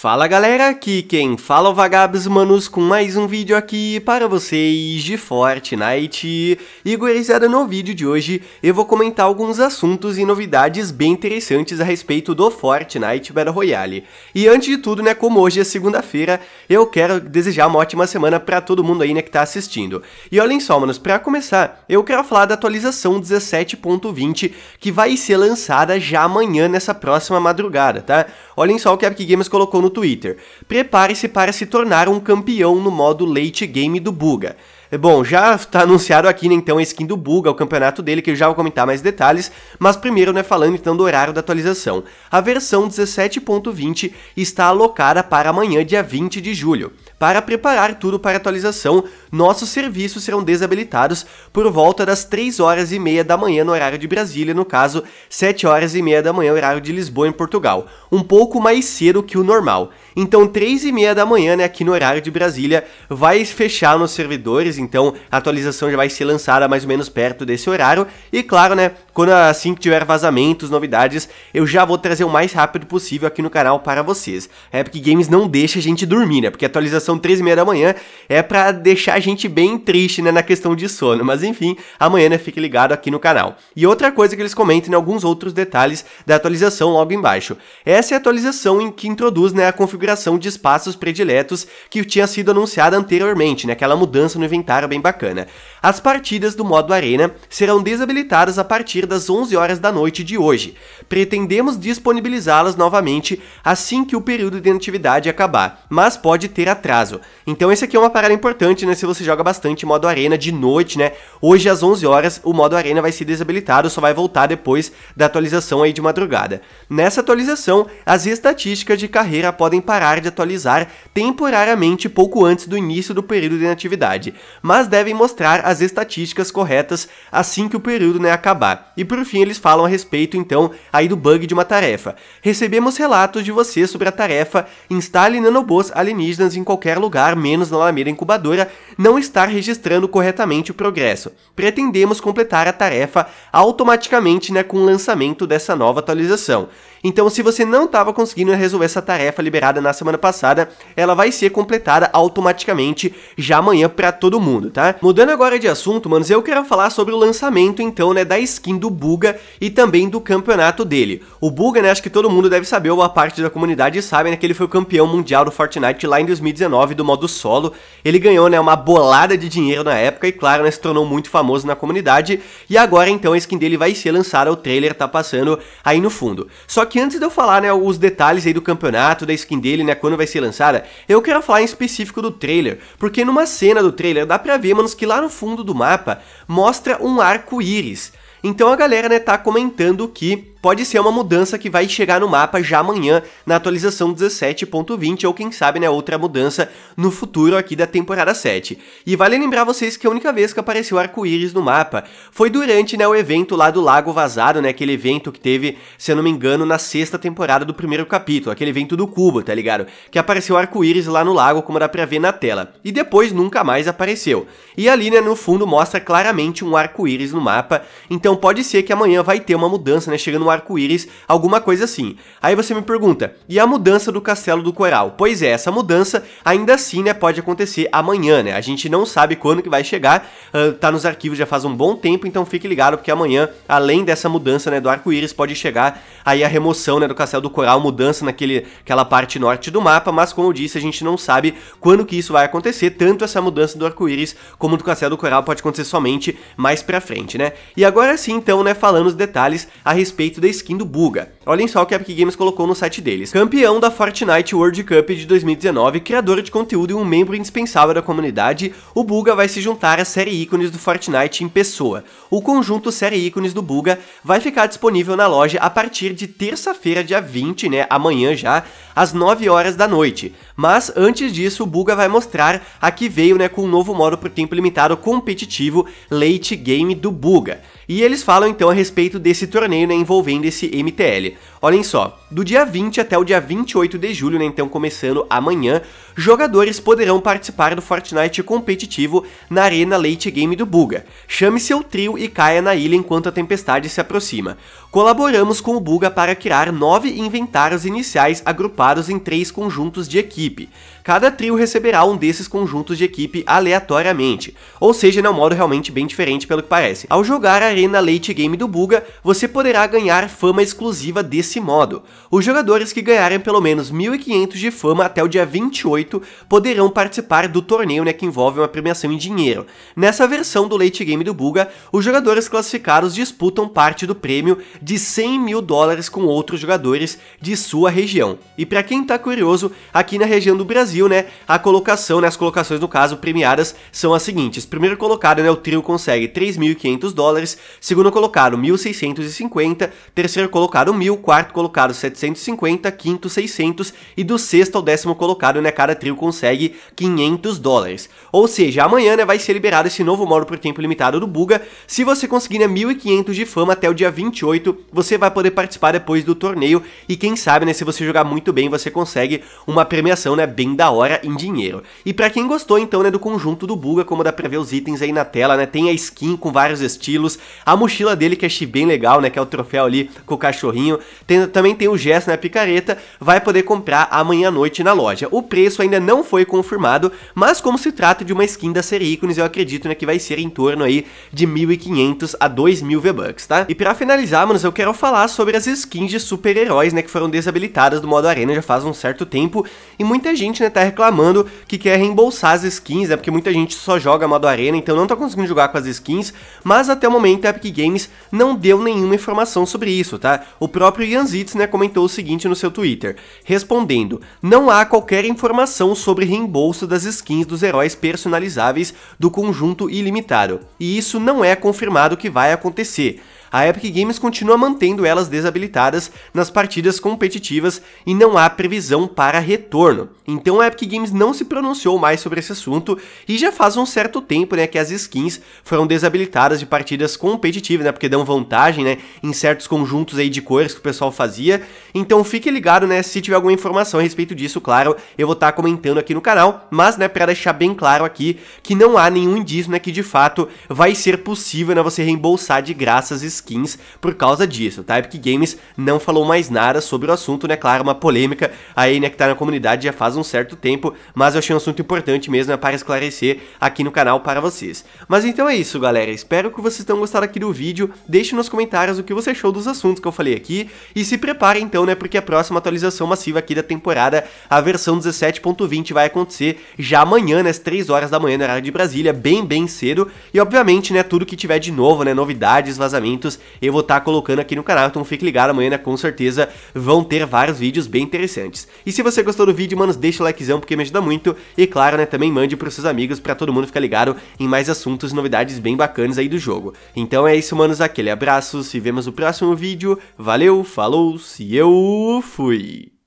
Fala galera, aqui quem fala é o Vagabos Manos com mais um vídeo aqui para vocês de Fortnite. E gurizada, no vídeo de hoje eu vou comentar alguns assuntos e novidades bem interessantes a respeito do Fortnite Battle Royale. E antes de tudo, né, como hoje é segunda-feira, eu quero desejar uma ótima semana para todo mundo aí, né, que tá assistindo. E olhem só, manos, para começar, eu quero falar da atualização 17.20 que vai ser lançada já amanhã nessa próxima madrugada, tá? Olhem só o que a Epic Games colocou no no Twitter. Prepare-se para se tornar um campeão no modo late game do Buga. É, bom, já está anunciado aqui, né, então, a skin do Buga, o campeonato dele, que eu já vou comentar mais detalhes, mas primeiro, né, falando então do horário da atualização. A versão 17.20 está alocada para amanhã, dia 20 de julho. Para preparar tudo para a atualização, nossos serviços serão desabilitados por volta das 3 horas e meia da manhã no horário de Brasília, no caso, 7 horas e meia da manhã horário de Lisboa em Portugal, um pouco mais cedo que o normal. Então, 3 e meia da manhã, né, aqui no horário de Brasília, vai fechar nos servidores então a atualização já vai ser lançada mais ou menos perto desse horário. E claro, né, quando assim que tiver vazamentos, novidades, eu já vou trazer o mais rápido possível aqui no canal para vocês. É porque Games não deixa a gente dormir, né, porque a atualização 3 e meia da manhã é para deixar a gente bem triste, né, na questão de sono. Mas enfim, amanhã, né, fique ligado aqui no canal. E outra coisa que eles comentam, né, alguns outros detalhes da atualização logo embaixo. Essa é a atualização em que introduz, né, a configuração de espaços prediletos que tinha sido anunciada anteriormente, né, aquela mudança no inventário comentário bem bacana. As partidas do modo Arena serão desabilitadas a partir das 11 horas da noite de hoje. Pretendemos disponibilizá-las novamente assim que o período de inatividade acabar, mas pode ter atraso. Então esse aqui é uma parada importante, né, se você joga bastante modo Arena de noite, né? Hoje às 11 horas o modo Arena vai ser desabilitado, só vai voltar depois da atualização aí de madrugada. Nessa atualização, as estatísticas de carreira podem parar de atualizar temporariamente pouco antes do início do período de inatividade mas devem mostrar as estatísticas corretas assim que o período né, acabar. E por fim eles falam a respeito então aí do bug de uma tarefa. Recebemos relatos de você sobre a tarefa instale nanobots alienígenas em qualquer lugar menos na Alameda Incubadora não estar registrando corretamente o progresso. Pretendemos completar a tarefa automaticamente né, com o lançamento dessa nova atualização. Então, se você não estava conseguindo resolver essa tarefa liberada na semana passada, ela vai ser completada automaticamente já amanhã para todo mundo, tá? Mudando agora de assunto, manos, eu quero falar sobre o lançamento então, né, da skin do Buga e também do campeonato dele. O Buga, né, acho que todo mundo deve saber, ou a parte da comunidade sabe, né, que ele foi o campeão mundial do Fortnite lá em 2019 do modo solo. Ele ganhou, né, uma bolada de dinheiro na época e claro, né, se tornou muito famoso na comunidade. E agora então a skin dele vai ser lançada, o trailer tá passando aí no fundo. Só que antes de eu falar, né, os detalhes aí do campeonato, da skin dele, né, quando vai ser lançada, eu quero falar em específico do trailer, porque numa cena do trailer dá pra ver, manos, que lá no fundo do mapa mostra um arco-íris. Então a galera, né, tá comentando que pode ser uma mudança que vai chegar no mapa já amanhã, na atualização 17.20, ou quem sabe, né, outra mudança no futuro aqui da temporada 7. E vale lembrar vocês que a única vez que apareceu arco-íris no mapa foi durante, né, o evento lá do Lago Vazado, né, aquele evento que teve, se eu não me engano, na sexta temporada do primeiro capítulo, aquele evento do cubo, tá ligado? Que apareceu arco-íris lá no lago, como dá pra ver na tela. E depois nunca mais apareceu. E ali, né, no fundo mostra claramente um arco-íris no mapa, então pode ser que amanhã vai ter uma mudança, né, chegando um arco-íris, alguma coisa assim. Aí você me pergunta, e a mudança do castelo do coral? Pois é, essa mudança ainda assim né, pode acontecer amanhã, né? A gente não sabe quando que vai chegar, uh, tá nos arquivos já faz um bom tempo, então fique ligado porque amanhã, além dessa mudança né, do arco-íris, pode chegar aí a remoção né, do castelo do coral, mudança naquela parte norte do mapa, mas como eu disse, a gente não sabe quando que isso vai acontecer, tanto essa mudança do arco-íris como do castelo do coral pode acontecer somente mais pra frente, né? E agora sim, então, né, falando os detalhes a respeito da skin do Buga. Olhem só o que a Epic Games colocou no site deles. Campeão da Fortnite World Cup de 2019, criador de conteúdo e um membro indispensável da comunidade, o Buga vai se juntar à série ícones do Fortnite em pessoa. O conjunto série ícones do Buga vai ficar disponível na loja a partir de terça-feira, dia 20, né, amanhã já, às 9 horas da noite. Mas antes disso, o Buga vai mostrar a que veio, né, com um novo modo por tempo limitado competitivo Late Game do Buga. E eles falam então a respeito desse torneio né, envolvendo esse MTL. Olhem só, do dia 20 até o dia 28 de julho, né, então começando amanhã, jogadores poderão participar do Fortnite competitivo na Arena Late Game do Buga. Chame seu trio e caia na ilha enquanto a tempestade se aproxima. Colaboramos com o Buga para criar nove inventários iniciais agrupados em três conjuntos de equipe. Cada trio receberá um desses conjuntos de equipe aleatoriamente, ou seja, é um modo realmente bem diferente pelo que parece. Ao jogar a Arena Late Game do Buga, você poderá ganhar fama exclusiva desse modo. Os jogadores que ganharem pelo menos 1.500 de fama até o dia 28 poderão participar do torneio né, que envolve uma premiação em dinheiro. Nessa versão do Late Game do Buga, os jogadores classificados disputam parte do prêmio de 100 mil dólares com outros jogadores de sua região. E para quem tá curioso, aqui na região do Brasil, né, a colocação, né, as colocações no caso premiadas são as seguintes. Primeiro colocado, né, o trio consegue 3.500 dólares, Segundo colocado, 1.650. Terceiro colocado, 1.000. Quarto colocado, 750. Quinto, 600. E do sexto ao décimo colocado, né, cada trio consegue 500 dólares. Ou seja, amanhã, né, vai ser liberado esse novo modo por tempo limitado do Buga. Se você conseguir, né, 1.500 de fama até o dia 28, você vai poder participar depois do torneio. E quem sabe, né, se você jogar muito bem, você consegue uma premiação, né, bem da hora em dinheiro. E para quem gostou, então, né, do conjunto do Buga, como dá pra ver os itens aí na tela, né, tem a skin com vários estilos, a mochila dele, que achei bem legal, né? Que é o troféu ali com o cachorrinho. Tem, também tem o gesto, né? A picareta. Vai poder comprar amanhã à noite na loja. O preço ainda não foi confirmado, mas como se trata de uma skin da série ícones, eu acredito, né? Que vai ser em torno aí de 1.500 a 2.000 V-Bucks, tá? E pra finalizar, manos, eu quero falar sobre as skins de super-heróis, né? Que foram desabilitadas do modo arena já faz um certo tempo. E muita gente, né? Tá reclamando que quer reembolsar as skins, né? Porque muita gente só joga modo arena, então não tá conseguindo jogar com as skins. Mas até o momento a Epic Games não deu nenhuma informação sobre isso, tá? O próprio Ian Zitz, né, comentou o seguinte no seu Twitter, respondendo, não há qualquer informação sobre reembolso das skins dos heróis personalizáveis do conjunto ilimitado, e isso não é confirmado que vai acontecer, a Epic Games continua mantendo elas desabilitadas nas partidas competitivas e não há previsão para retorno. Então a Epic Games não se pronunciou mais sobre esse assunto e já faz um certo tempo, né, que as skins foram desabilitadas de partidas competitivas, né, porque dão vantagem, né, em certos conjuntos aí de cores que o pessoal fazia. Então fique ligado, né, se tiver alguma informação a respeito disso, claro, eu vou estar tá comentando aqui no canal, mas, né, para deixar bem claro aqui que não há nenhum indício, né, que de fato vai ser possível, né, você reembolsar de graças skins skins por causa disso, tá? Epic Games não falou mais nada sobre o assunto, né? Claro, uma polêmica aí, né, que tá na comunidade já faz um certo tempo, mas eu achei um assunto importante mesmo né, para esclarecer aqui no canal para vocês. Mas então é isso, galera. Espero que vocês tenham gostado aqui do vídeo. Deixe nos comentários o que você achou dos assuntos que eu falei aqui e se prepare então, né, porque a próxima atualização massiva aqui da temporada, a versão 17.20 vai acontecer já amanhã, né, às 3 horas da manhã na área de Brasília, bem, bem cedo. E obviamente, né, tudo que tiver de novo, né, novidades, vazamentos eu vou estar tá colocando aqui no canal, então fique ligado, amanhã né, com certeza vão ter vários vídeos bem interessantes. E se você gostou do vídeo, manos, deixa o likezão porque me ajuda muito e claro, né, também mande pros seus amigos para todo mundo ficar ligado em mais assuntos e novidades bem bacanas aí do jogo. Então é isso, manos, aquele abraço, se vemos no próximo vídeo, valeu, falou, se eu fui!